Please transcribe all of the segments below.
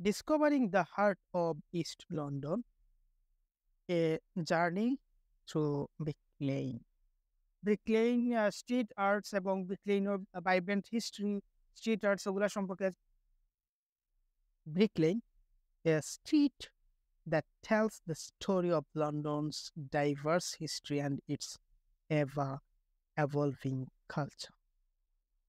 discovering the heart of East London, a journey through Brick Lane. Brick Lane uh, street arts among Brick Lane or uh, vibrant history, street arts, Brick Lane, a street that tells the story of London's diverse history and its ever evolving culture.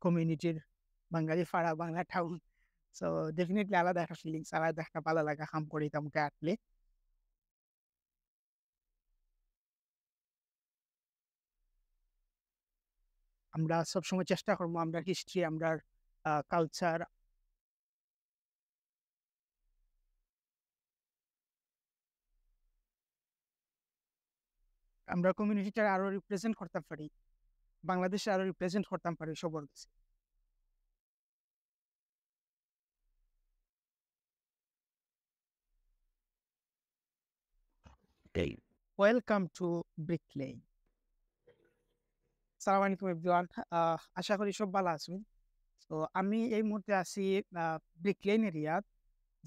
Community, Bangladeshi Farah, Bangla so definitely আলাদা একটা feelings আলাদা একটা ভালো লাগা করি আমরা সবসময় চেষ্টা করবো আমরা হিস্ট্রি আমরা কালচার আমরা কমিউনিটিটা আরো রিপ্রেজেন্ট করতে পারি বাংলাদেশে আরো রিপ্রেজেন্ট করতাম পারি সবার কাছে ব্রিকলেইন ওয়েলকাম টু ব্রিকলেইন সালাম আলাইকুম এভরিওয়ান আশা করি সব ভালো আছেন তো আমি এই মুহূর্তে আছি ব্রিকলেইন এরিয়াত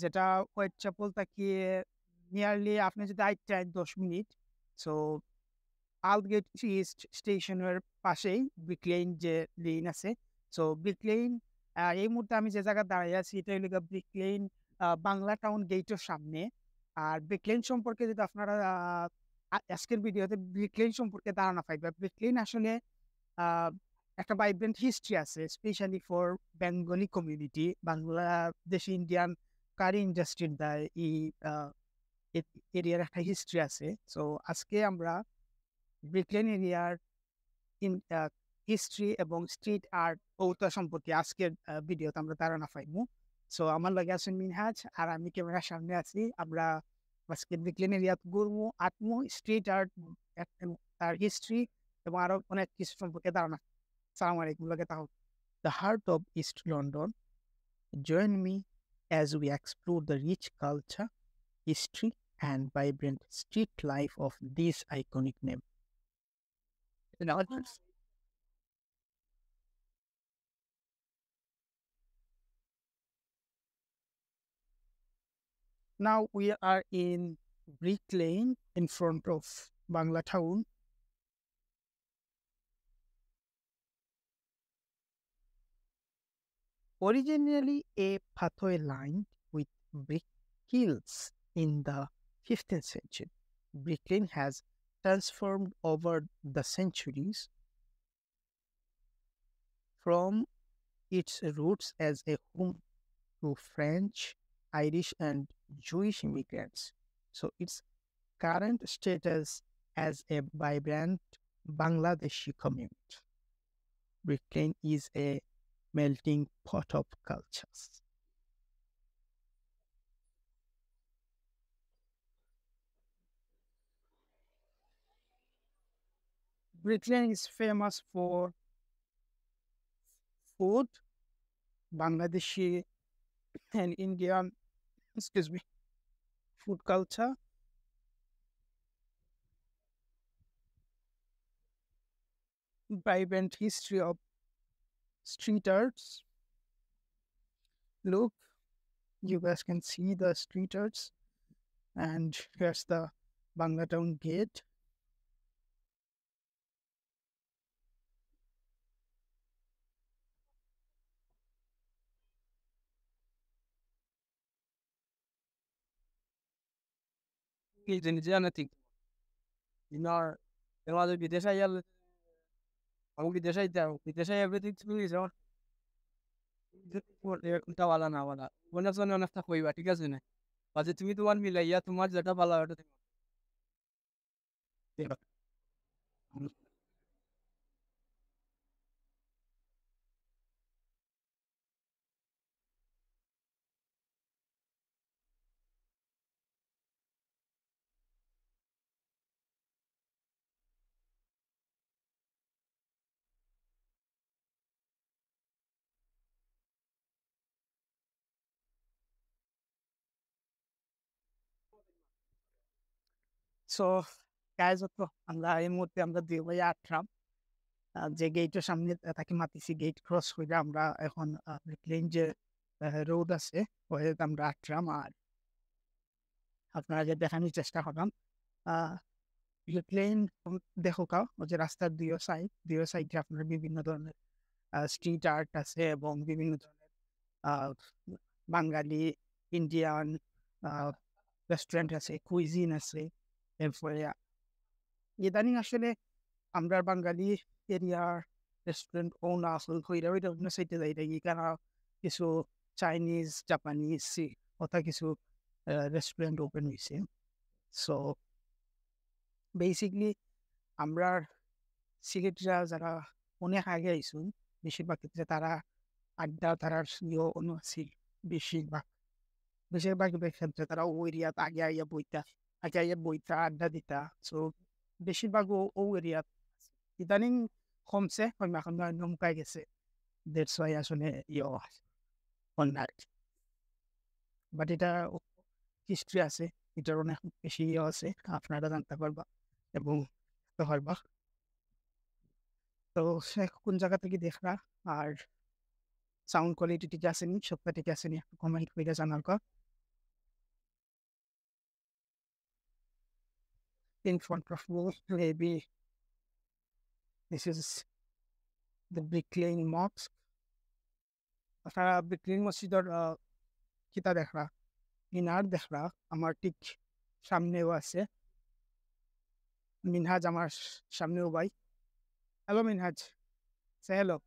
যেটা হোয়াইট চাপল তাকিয়ে নিয়ারলি আপনি যদি আইটায় দশ মিনিট সো আলগেট ইস্ট স্টেশনের পাশেই ব্রিকলেইন যে লেন আছে সো ব্রিকলেইন এই মুহূর্তে আমি যে জায়গায় দাঁড়িয়ে আছি এটা হলো ব্রিকলেইন বাংলা টাউন গেটের সামনে আর ব্রেকলেন সম্পর্কে যদি আপনারা আজকের ভিডিওতে ব্রেকলেন সম্পর্কে ধারণা বা ব্রেকলেন আসলে একটা ভাইব্রেন্ট হিস্ট্রি আছে specially for Bengali community Bangladeshi Indian curry ইন্ডাস্ট্রির দায় এই এরিয়ার একটা হিস্ট্রি আছে সো আজকে আমরা ব্রিকলেন এরিয়ার ইন হিস্ট্রি এবং স্ট্রিট আর্ট ও সম্পর্কে আজকের ভিডিওতে আমরা ধারণা পাইবো সো আমার লাগে আছেন মিনহাজ আর আমি ক্যামেরার সামনে আছি আমরা বাস্কেট বিকলেনের রিয়াদ গুরমু আত্মু স্ট্রিট আর্ট তার হিস্ট্রি এবং আরও অনেক কিছু সম্পর্কে ধারণা সালাম আলাইকুম লাগে তাহ the heart of East London join me as we explore the rich culture history and vibrant street life of this iconic name Now we are in Brick Lane in front of Bangla Town. Originally a pathway lined with brick hills in the 15th century, Brick Lane has transformed over the centuries from its roots as a home to French, Irish, and Jewish immigrants. So its current status as a vibrant Bangladeshi community. Britain is a melting pot of cultures. Britain is famous for food, Bangladeshi and Indian excuse me, food culture. Vibrant history of street arts. Look, you guys can see the street arts, and here's the Bangla gate. কে জেনে জানা ঠিক in আর এলাজ বিদেশায়াল বহু বিদেশাই তে 36 36 এ বতিছিঙ্গি সর কোটালা নালালা বনেরজন ন নক্ত কইবা ঠিক আছে না পাজে তুমি তো ওয়ান মিলা ইয়া তোমার জটাপালা অটো তে দেখ সো গাইজ তো আমরা এই মুহূর্তে আমরা দুই বাই আটরাম যে গেটের সামনে তাকে মাতিছি গেট ক্রস করে আমরা এখন প্লেন যে রোড আছে ওই আমরা আটরাম আর আপনারা দেখানোর চেষ্টা করলাম প্লেন দেখো কাও যে রাস্তার দুই সাইড দুই সাইডে আপনার বিভিন্ন ধরনের স্ট্রিট আর্ট আছে এবং বিভিন্ন ধরনের বাঙালি ইন্ডিয়ান রেস্টুরেন্ট আছে কুইজিন আছে এরপরে ইদানিং আসলে আমরা বাঙালি এরিয়ার রেস্টুরেন্ট ওন আসল হইরা ওইটা অন্য সাইডে যাই থাকি কারণ কিছু চাইনিজ জাপানিজ কথা কিছু রেস্টুরেন্ট ওপেন হয়েছে সো বেসিকলি আমরা সিলেটরা যারা অনেক আগে আইসুন বেশিরভাগ ক্ষেত্রে তারা আড্ডা তারা ইয়ে অন্য বেশিরভাগ বেশিরভাগ ক্ষেত্রে তারা ওই এরিয়াত আগে আইয়া বইতা আকাইয়ের বইটা আড্ডা দিতা সো বেশিরভাগ ও ও এরিয়াত ইদানিং কমছে এখন নমকায় গেছে দেড়শো আসলে ইয়ে অন্যার বাট এটা হিস্ট্রি আছে এটার অনেক বেশি ইয়ে আছে আপনারা জানতে পারবা এবং পারবা তো সে কোন জায়গা থেকে দেখরা আর সাউন্ড কোয়ালিটি ঠিক আছে নি সবটা ঠিক আছে নি কমেন্ট করে জানার কর in front of me. Maybe this is the Big Lane Mosque. আপনারা বিগ লেন মসজিদর কিতা দেখরা মিনার দেখরা আমার ঠিক সামনেও আছে মিনহাজ আমার সামনেও ভাই হ্যালো মিনহাজ সে hello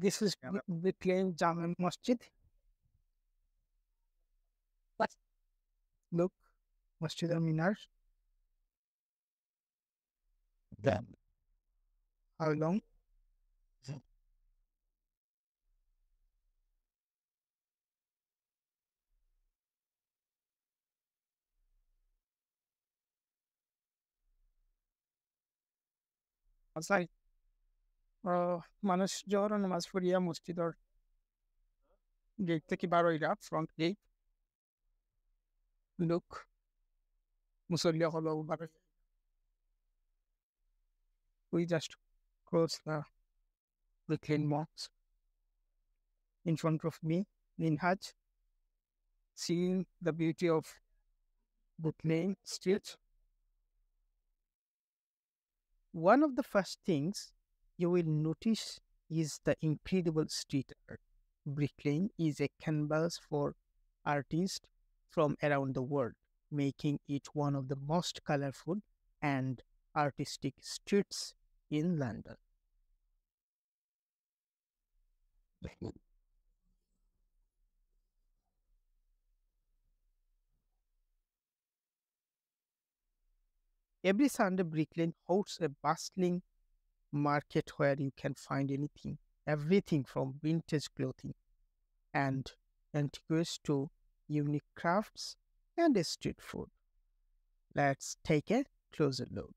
This is the claim. Jama Masjid. Look, Masjid al Minar. Then. How long? Outside. মানুষজন মাঝফুরিয়া মসজিদর গেট থেকে বারোইরা ফ্রন্ট গেট লোক মুসল্লিয়া হলো বারো We just cross the, the clean box in front of me in Hajj, seeing the beauty of the plain street. One of the first things you will notice is the incredible street art. Bricklaying is a canvas for artists from around the world, making it one of the most colorful and artistic streets in London. Every Sunday, Bricklane hosts a bustling market where you can find anything, everything from vintage clothing hmm. and antiques to unique crafts and street food. Let's take a closer look.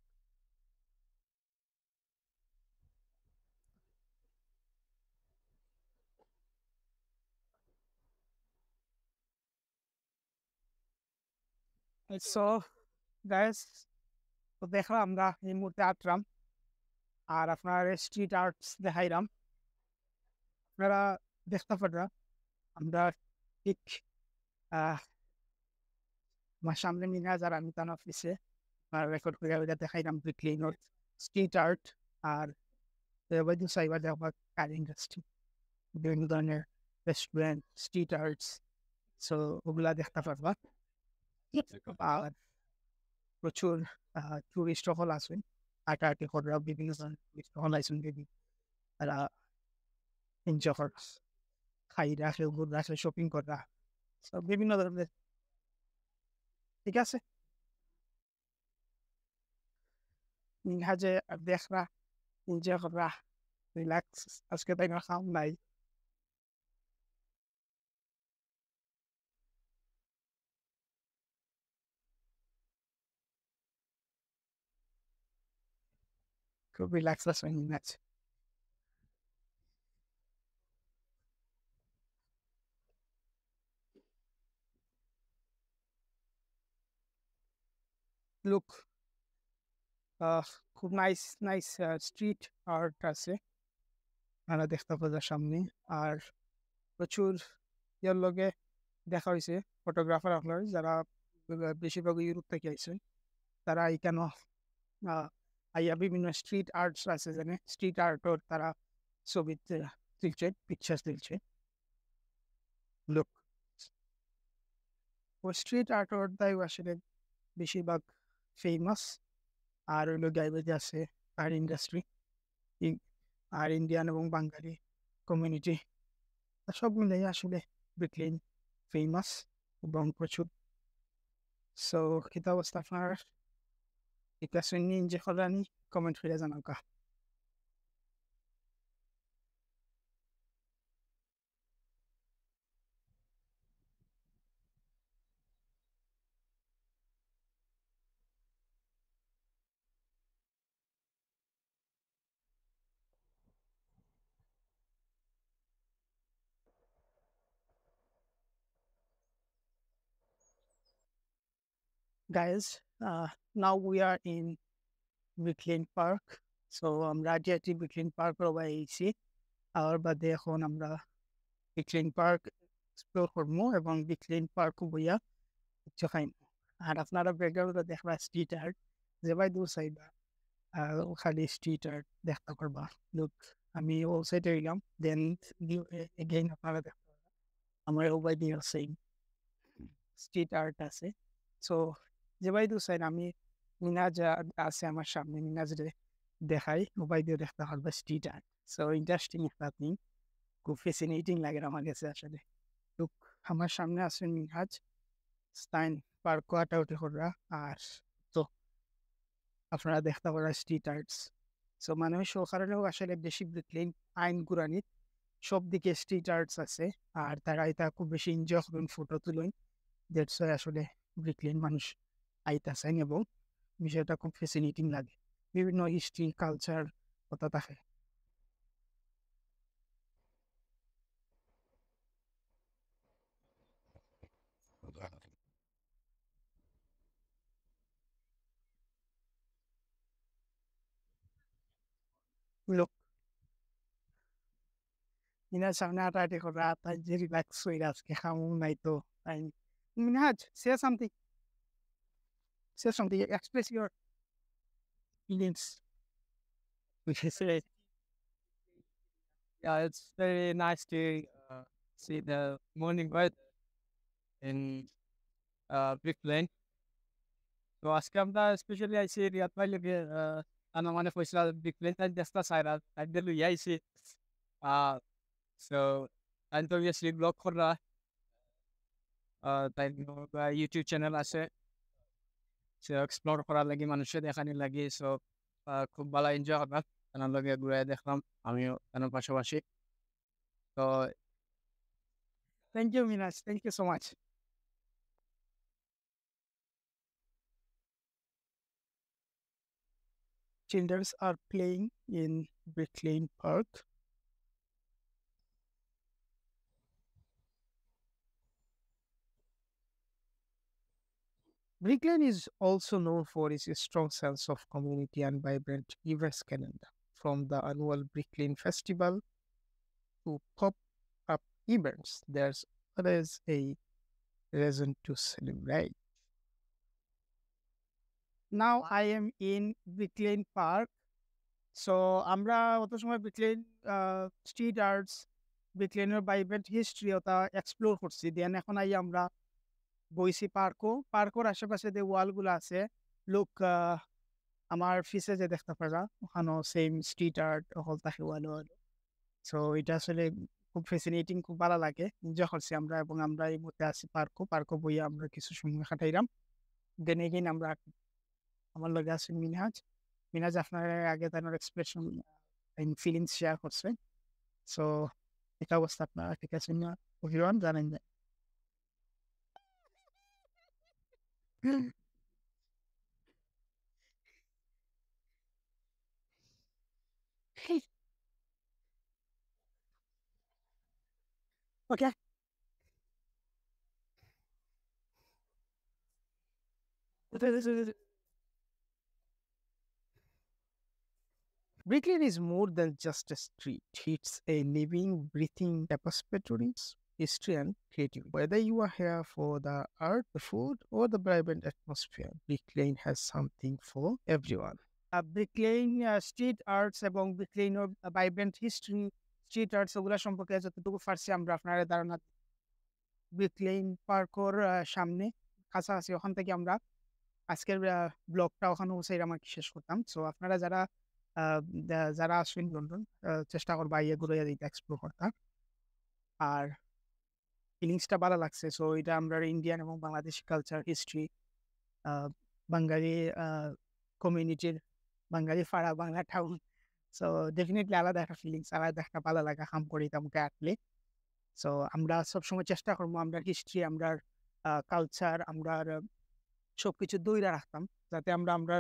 So guys, দেখলাম আমরা এই মুহূর্তে আটলাম আর আপনার street arts দেখাইলাম আপনারা দেখতে পারা আমরা ঠিক আমার সামনে নিয়ে যারা আমি তান অফিসে রেকর্ড করে ওইটা দেখাইলাম দুই ক্লিনোর স্ট্রিট আর্ট আর বৈদ্য সাইবার দেওয়া কার ইন্ডাস্ট্রি বিভিন্ন ধরনের রেস্টুরেন্ট স্ট্রিট আর্টস সো ওগুলা দেখতে পারবা আর প্রচুর টুরিস্ট হল আসবেন হাঁটাহাঁটি বিভিন্ন হলাইছেন বেবি তারা এনজয় করা খাই রাখে ঘুর রাখে শপিং করা বিভিন্ন ধরনের ঠিক আছে নিঘাজে দেখরা এনজয় করা রিল্যাক্স আজকে তাই খাওয়া নাই Uh, খুব রিল্যাক্সেশন ম্যাচ লুক খুব নাইস নাইস স্ট্রিট আর্ট আছে আমরা দেখতে পাবো সামনে আর প্রচুর ইয়ার লগে দেখা হয়েছে ফটোগ্রাফার আপনার যারা বেশিরভাগ ইউরোপ থেকে আইসেন তারা এখানে আইয়া বিভিন্ন স্ট্রিট আর্টস আছে যেনে স্ট্রিট আর্টত তারা ছবি তুলছে পিকচার তুলছে লুক ও স্ট্রিট আর্টর তাই আসলে বেশিরভাগ ফেমাস আর হইলো গাইবাজে আছে আর ইন্ডাস্ট্রি আর ইন্ডিয়ান এবং বাঙালি কমিউনিটি সব মিলাই আসলে ব্রিকলিন ফেমাস এবং প্রচুর সো খিতা আপনার ni comment guys uh now we are in Brick Lane park so আমরা যে আছি ব্রিকলিন পার্কের বাই আইছি আর বাদে এখন আমরা ব্রিকলিন পার্ক এক্সপ্লোর করবো এবং ব্রিকলিন পার্ক বইয়া কিছু খাইম আর আপনারা ব্যাকগ্রাউন্ডটা দেখবা স্ট্রিট আর্ট যে ভাই দূর চাইবা আর খালি স্ট্রিট আর্ট দেখতে করবা লুক আমি ও সাইডে গেলাম দেন এগেইন আপনারা দেখতে আমার ও বাই দিয়ে সেম স্ট্রিট আর্ট আছে সো যে জেবাইদ হুসাইন আমি মিনাজ আছে আমার সামনে মিনাজ দেখাই ওবাইদে দেখতে হবে স্ট্রিটার সো ইন্টারেস্টিং একটা আপনি খুব ফেসিনেটিং লাগে আমার কাছে আসলে তো আমার সামনে আছেন মিনহাজ স্টাইন পার কোয়াট আউটে হররা আর তো আপনারা দেখতে পারা স্ট্রিট আর্টস সো মানে সরকারেরও আসলে বেশি দেখলেন আইন কুরানির সব দিকে স্ট্রিট আর্টস আছে আর তারা এটা খুব বেশি এনজয় করবেন ফটো তুলেন দ্যাটস আসলে ব্রিকলেন মানুষ আইতেছেন এবং বিষয়টা খুব ফেসিলিটিং লাগে বিভিন্ন হিস্ট্রি কালচার কথা থাকে লোক ইনার সামনে আটা আটি করা তাই যে রিল্যাক্স হয়ে আজকে হামু নাই তো তাই মিনহাজ সে something say something, express your feelings. yeah, it's very nice to uh, see the morning weather in uh, Big Plain. So, as Askamda, especially I see the here. Riyad Malik, uh, anamane fosila big plane and just a side and the luya is it uh so and obviously blog korra uh YouTube channel channel আছে explore করার লাগি মানুষে দেখানি লাগি so খুব ভালো enjoy করলাম তার লগে ঘুরে দেখলাম আমিও তার পাশাপাশি তো thank you Minhaj thank you so much Children are playing in Bricklayne Park. Brooklyn is also known for its strong sense of community and vibrant events calendar, from the annual Brooklyn Festival to pop-up events. There's always a reason to celebrate. Now I am in Brooklyn Park. So, আমরা অত সময় Brick Lane street arts ব্রিকলেনের history history ওটা explore করছি then এখন I আমরা বইছি পার্কও পার্কর আশেপাশে যে ওয়ালগুলো আছে লোক আমার ফিসে যে দেখতে পারা ওখানেও সেম স্ট্রিট আর্ট হল থাকে ওয়াল ওয়াল সো এটা আসলে খুব ফেসিনেটিং খুব ভালো লাগে এনজয় করছি আমরা এবং আমরা এই মধ্যে আছি পার্কও পার্কও বইয়ে আমরা কিছু সময় কাটাইলাম দেন এগেইন আমরা আমার লগে আছেন মিনহাজ মিনহাজ আপনার আগে তার এক্সপ্রেশন ফিলিংস শেয়ার করছে সো এটা অবস্থা আপনারা ঠিক আছে অভিমান জানেন যায় okay. Brooklyn is more than just a street. It's a living, breathing tapestry history and creative. Whether you are here for the art, the food, or the vibrant atmosphere, Bricklane has something for everyone. Uh, Bricklane uh, street arts এবং Bricklane or uh, vibrant history street arts ওগুলো সম্পর্কে যতটুকু পারছি আমরা আপনারা ধারণা Brick Lane পার্কর সামনে কাছাকাছি ওখান থেকে আমরা আজকের ব্লগটা ওখানে ওসাই আমার শেষ করতাম সো আপনারা যারা যারা আসবেন লন্ডন চেষ্টা করবা ইয়েগুলো এক্সপ্লোর করতাম আর ফিলিংসটা ভালো লাগছে সো এটা আমরা ইন্ডিয়ান এবং বাংলাদেশ কালচার হিস্ট্রি বাঙালি কমিউনিটির বাঙালি ফাড়া বাংলা টাউন সো ডেফিনেটলি আলাদা একটা ফিলিংস আলাদা একটা ভালো লাগা হাম করি তামকে আঁকলে সো আমরা সবসময় চেষ্টা করবো আমরা হিস্ট্রি আমরা কালচার আমরা সব কিছু দৈরা রাখতাম যাতে আমরা আমরা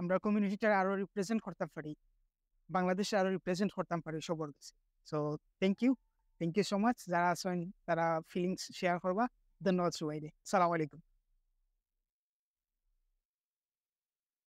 আমরা কমিউনিটিটা আরও রিপ্রেজেন্ট করতে পারি বাংলাদেশে আরও রিপ্রেজেন্ট করতাম পারি সবর কাছে so thank you thank you so much যারা আছেন তারা ফিলিংস শেয়ার করবা ধন্যবাদ সবাই সালাম আলাইকুম